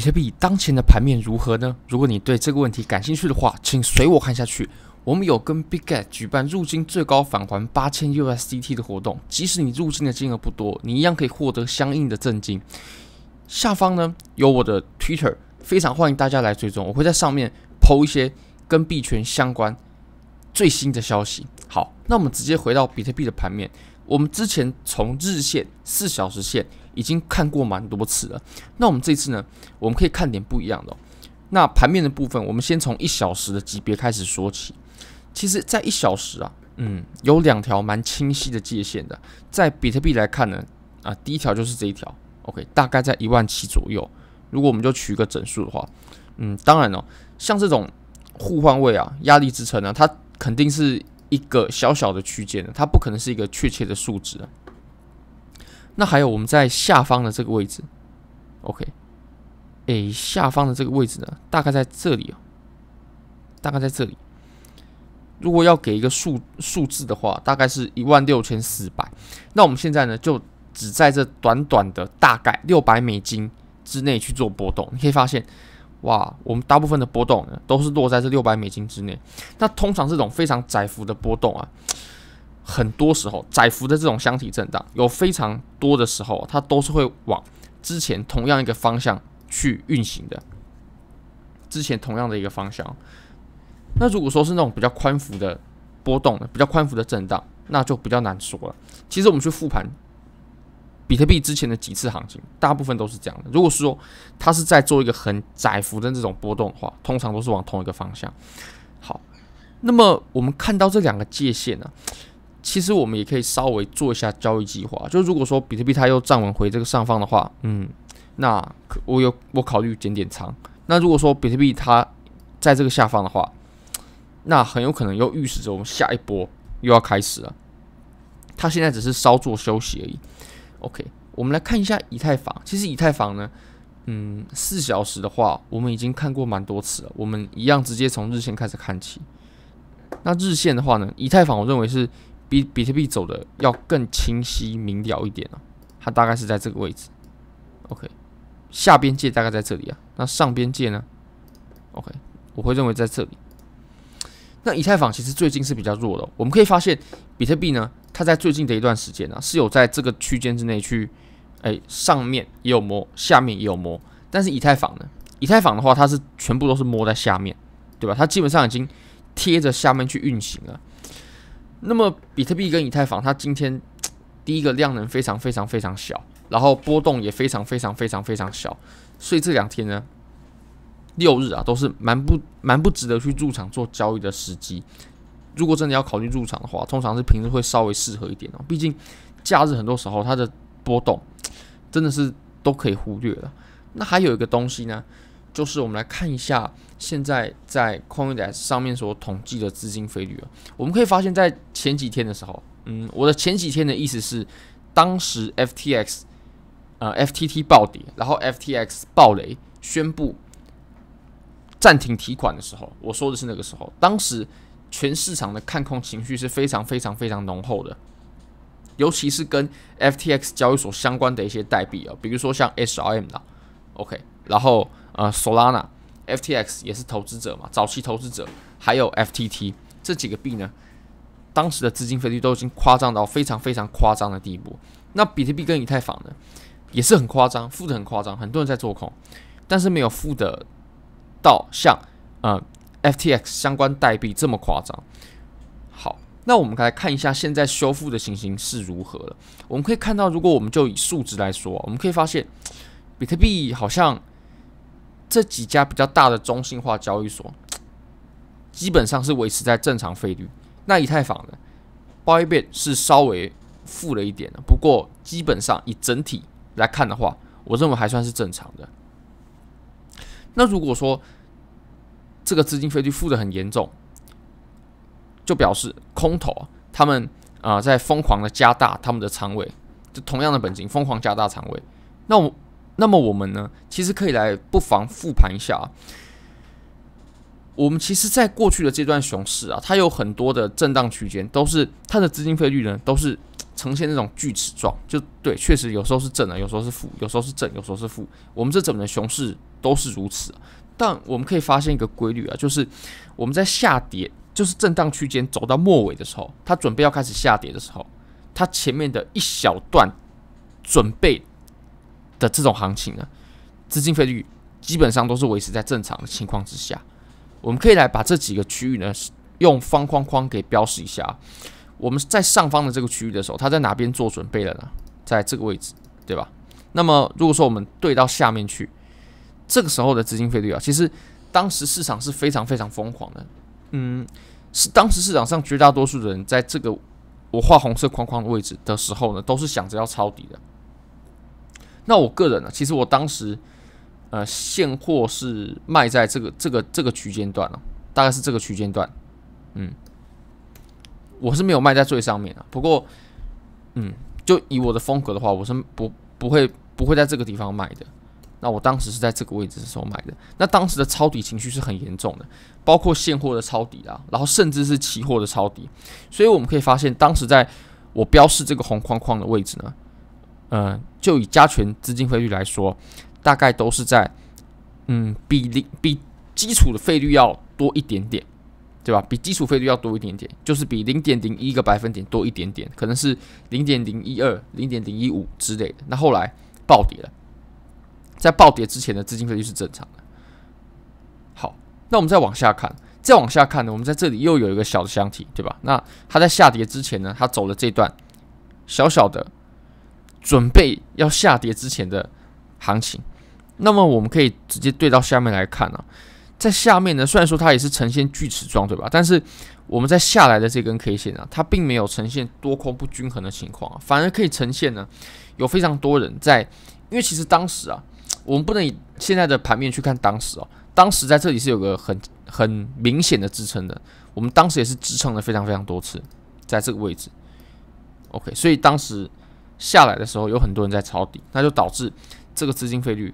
比特币当前的盘面如何呢？如果你对这个问题感兴趣的话，请随我看下去。我们有跟 Big Get 举办入金最高返还八千 USDT 的活动，即使你入金的金额不多，你一样可以获得相应的赠金。下方呢有我的 Twitter，非常欢迎大家来追踪，我会在上面抛一些跟币圈相关最新的消息。好，那我们直接回到比特币的盘面。我们之前从日线、四小时线。已经看过蛮多次了，那我们这次呢，我们可以看点不一样的。那盘面的部分，我们先从一小时的级别开始说起。其实，在一小时啊，嗯，有两条蛮清晰的界限的。在比特币来看呢，啊，第一条就是这一条，OK，大概在一万七左右。如果我们就取一个整数的话，嗯，当然哦，像这种互换位啊、压力支撑呢，它肯定是一个小小的区间，它不可能是一个确切的数值。那还有我们在下方的这个位置，OK，诶，下方的这个位置呢，大概在这里哦，大概在这里。如果要给一个数数字的话，大概是一万六千四百。那我们现在呢，就只在这短短的大概六百美金之内去做波动。你可以发现，哇，我们大部分的波动呢，都是落在这六百美金之内。那通常这种非常窄幅的波动啊。很多时候窄幅的这种箱体震荡，有非常多的时候，它都是会往之前同样一个方向去运行的。之前同样的一个方向。那如果说是那种比较宽幅的波动，比较宽幅的震荡，那就比较难说了。其实我们去复盘比特币之前的几次行情，大部分都是这样的。如果说它是在做一个很窄幅的这种波动的话，通常都是往同一个方向。好，那么我们看到这两个界限呢？其实我们也可以稍微做一下交易计划。就如果说比特币它又站稳回这个上方的话，嗯，那我有我考虑减点仓。那如果说比特币它在这个下方的话，那很有可能又预示着我们下一波又要开始了。它现在只是稍作休息而已。OK，我们来看一下以太坊。其实以太坊呢，嗯，四小时的话我们已经看过蛮多次了。我们一样直接从日线开始看起。那日线的话呢，以太坊我认为是。比比特币走的要更清晰明了一点啊，它大概是在这个位置，OK，下边界大概在这里啊，那上边界呢？OK，我会认为在这里。那以太坊其实最近是比较弱的，我们可以发现比特币呢，它在最近的一段时间啊，是有在这个区间之内去，哎，上面也有摸，下面也有摸，但是以太坊呢，以太坊的话，它是全部都是摸在下面，对吧？它基本上已经贴着下面去运行了。那么比特币跟以太坊，它今天 第一个量能非常非常非常小，然后波动也非常非常非常非常小，所以这两天呢，六日啊都是蛮不蛮不值得去入场做交易的时机。如果真的要考虑入场的话，通常是平时会稍微适合一点哦。毕竟假日很多时候它的波动 真的是都可以忽略了。那还有一个东西呢？就是我们来看一下现在在 CoinDesk 上面所统计的资金费率啊，我们可以发现在前几天的时候，嗯，我的前几天的意思是，当时 FTX 呃 FTT 暴跌，然后 FTX 爆雷，宣布暂停提款的时候，我说的是那个时候，当时全市场的看空情绪是非常非常非常浓厚的，尤其是跟 FTX 交易所相关的一些代币啊，比如说像 SRM 的，OK，然后。呃 s o l a n a FTX 也是投资者嘛，早期投资者还有 FTT 这几个币呢，当时的资金费率都已经夸张到非常非常夸张的地步。那比特币跟以太坊呢，也是很夸张，负的很夸张，很多人在做空，但是没有负的到像呃 FTX 相关代币这么夸张。好，那我们来看一下现在修复的情形是如何了。我们可以看到，如果我们就以数值来说，我们可以发现比特币好像。这几家比较大的中心化交易所，基本上是维持在正常费率。那以太坊呢 b i n 是稍微负了一点的，不过基本上以整体来看的话，我认为还算是正常的。那如果说这个资金费率负的很严重，就表示空头他们啊在疯狂的加大他们的仓位，就同样的本金疯狂加大仓位。那我。那么我们呢，其实可以来不妨复盘一下。我们其实，在过去的这段熊市啊，它有很多的震荡区间，都是它的资金费率呢，都是呈现那种锯齿状。就对，确实有时候是正的，有时候是负，有时候是正，有时候是负。我们这整个熊市都是如此。但我们可以发现一个规律啊，就是我们在下跌，就是震荡区间走到末尾的时候，它准备要开始下跌的时候，它前面的一小段准备。的这种行情呢，资金费率基本上都是维持在正常的情况之下。我们可以来把这几个区域呢用方框框给标示一下。我们在上方的这个区域的时候，它在哪边做准备了呢？在这个位置，对吧？那么如果说我们对到下面去，这个时候的资金费率啊，其实当时市场是非常非常疯狂的。嗯，是当时市场上绝大多数的人在这个我画红色框框的位置的时候呢，都是想着要抄底的。那我个人呢，其实我当时，呃，现货是卖在这个这个这个区间段了，大概是这个区间段，嗯，我是没有卖在最上面啊。不过，嗯，就以我的风格的话，我是不不会不会在这个地方卖的。那我当时是在这个位置的时候买的，那当时的抄底情绪是很严重的，包括现货的抄底啊，然后甚至是期货的抄底，所以我们可以发现，当时在我标示这个红框框的位置呢。呃，就以加权资金费率来说，大概都是在，嗯，比零比基础的费率要多一点点，对吧？比基础费率要多一点点，就是比零点零一个百分点多一点点，可能是零点零一二、零点零一五之类的。那后来暴跌了，在暴跌之前的资金费率是正常的。好，那我们再往下看，再往下看呢，我们在这里又有一个小的箱体，对吧？那它在下跌之前呢，它走了这段小小的。准备要下跌之前的行情，那么我们可以直接对到下面来看啊，在下面呢，虽然说它也是呈现锯齿状，对吧？但是我们在下来的这根 K 线呢，它并没有呈现多空不均衡的情况，反而可以呈现呢有非常多人在，因为其实当时啊，我们不能以现在的盘面去看当时哦，当时在这里是有个很很明显的支撑的，我们当时也是支撑了非常非常多次，在这个位置，OK，所以当时。下来的时候有很多人在抄底，那就导致这个资金费率，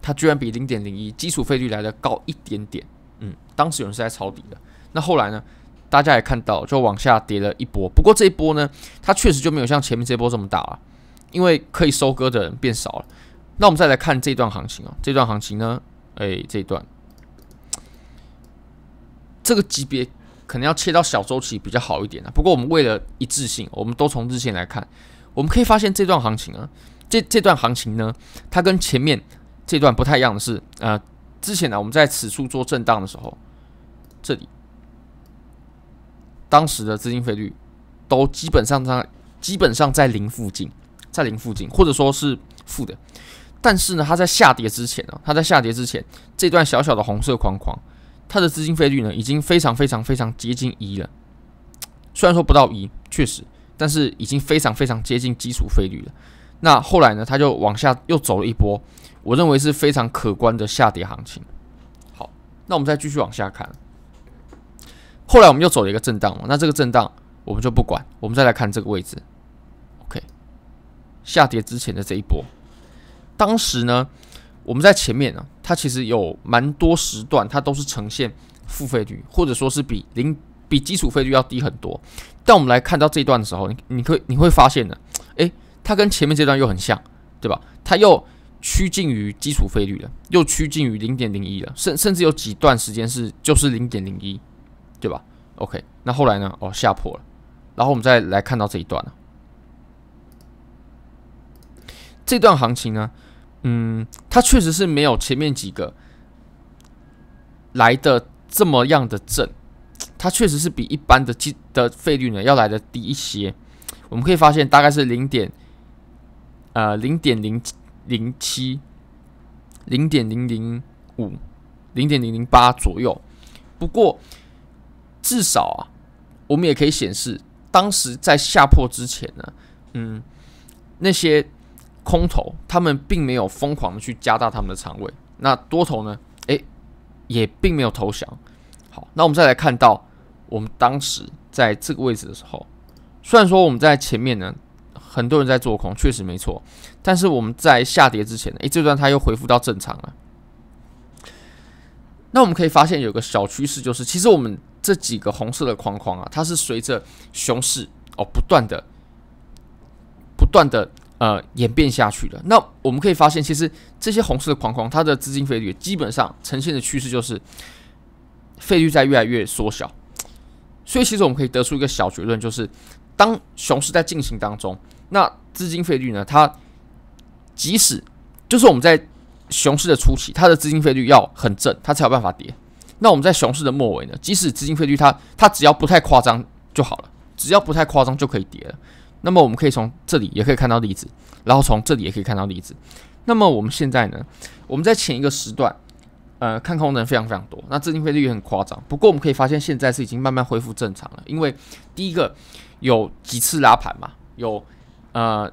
它居然比零点零一基础费率来的高一点点。嗯，当时有人是在抄底的。那后来呢？大家也看到，就往下跌了一波。不过这一波呢，它确实就没有像前面这波这么大了，因为可以收割的人变少了。那我们再来看这段行情啊，这段行情呢，哎，这段这个级别。可能要切到小周期比较好一点啊。不过我们为了一致性，我们都从日线来看，我们可以发现这段行情啊，这这段行情呢，它跟前面这段不太一样的是，呃，之前呢，我们在此处做震荡的时候，这里当时的资金费率都基本上在基本上在零附近，在零附近，或者说是负的。但是呢，它在下跌之前啊，它在下跌之前这段小小的红色框框。它的资金费率呢，已经非常非常非常接近一了。虽然说不到一，确实，但是已经非常非常接近基础费率了。那后来呢，它就往下又走了一波，我认为是非常可观的下跌行情。好，那我们再继续往下看。后来我们又走了一个震荡，那这个震荡我们就不管，我们再来看这个位置。OK，下跌之前的这一波，当时呢，我们在前面呢。它其实有蛮多时段，它都是呈现付费率，或者说是比零比基础费率要低很多。但我们来看到这一段的时候，你你会你会发现呢，诶，它跟前面这段又很像，对吧？它又趋近于基础费率了，又趋近于零点零一了，甚甚至有几段时间是就是零点零一，对吧？OK，那后来呢？哦，下破了。然后我们再来看到这一段这段行情呢？嗯，它确实是没有前面几个来的这么样的正，它确实是比一般的基的费率呢要来的低一些。我们可以发现大概是零点，呃，零点零零七，零点零零五，零点零零八左右。不过至少啊，我们也可以显示，当时在下破之前呢，嗯，那些。空头他们并没有疯狂的去加大他们的仓位，那多头呢？诶，也并没有投降。好，那我们再来看到我们当时在这个位置的时候，虽然说我们在前面呢，很多人在做空，确实没错，但是我们在下跌之前，呢，诶，这段它又恢复到正常了。那我们可以发现有个小趋势，就是其实我们这几个红色的框框啊，它是随着熊市哦，不断的、不断的。呃，演变下去的。那我们可以发现，其实这些红色的框框，它的资金费率基本上呈现的趋势就是费率在越来越缩小。所以，其实我们可以得出一个小结论，就是当熊市在进行当中，那资金费率呢，它即使就是我们在熊市的初期，它的资金费率要很正，它才有办法跌。那我们在熊市的末尾呢，即使资金费率它它只要不太夸张就好了，只要不太夸张就可以跌了。那么我们可以从这里也可以看到例子，然后从这里也可以看到例子。那么我们现在呢？我们在前一个时段，呃，看空的人非常非常多，那资金费率也很夸张。不过我们可以发现，现在是已经慢慢恢复正常了。因为第一个有几次拉盘嘛，有呃，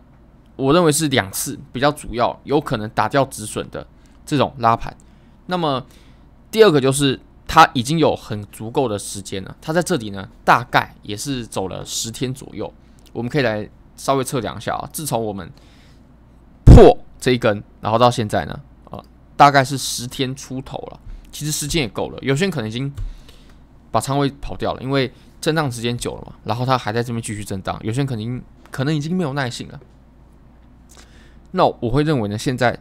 我认为是两次比较主要，有可能打掉止损的这种拉盘。那么第二个就是它已经有很足够的时间了，它在这里呢，大概也是走了十天左右。我们可以来稍微测量一下啊，自从我们破这一根，然后到现在呢，啊，大概是十天出头了。其实时间也够了，有些人可能已经把仓位跑掉了，因为震荡时间久了嘛，然后他还在这边继续震荡，有些人肯定可能已经没有耐性了。那我会认为呢，现在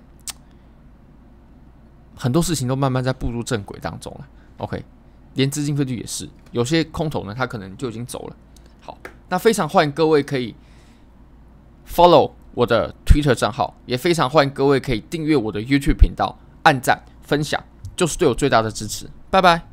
很多事情都慢慢在步入正轨当中了。OK，连资金费率也是，有些空头呢，他可能就已经走了。好，那非常欢迎各位可以 follow 我的 Twitter 账号，也非常欢迎各位可以订阅我的 YouTube 频道，按赞分享就是对我最大的支持。拜拜。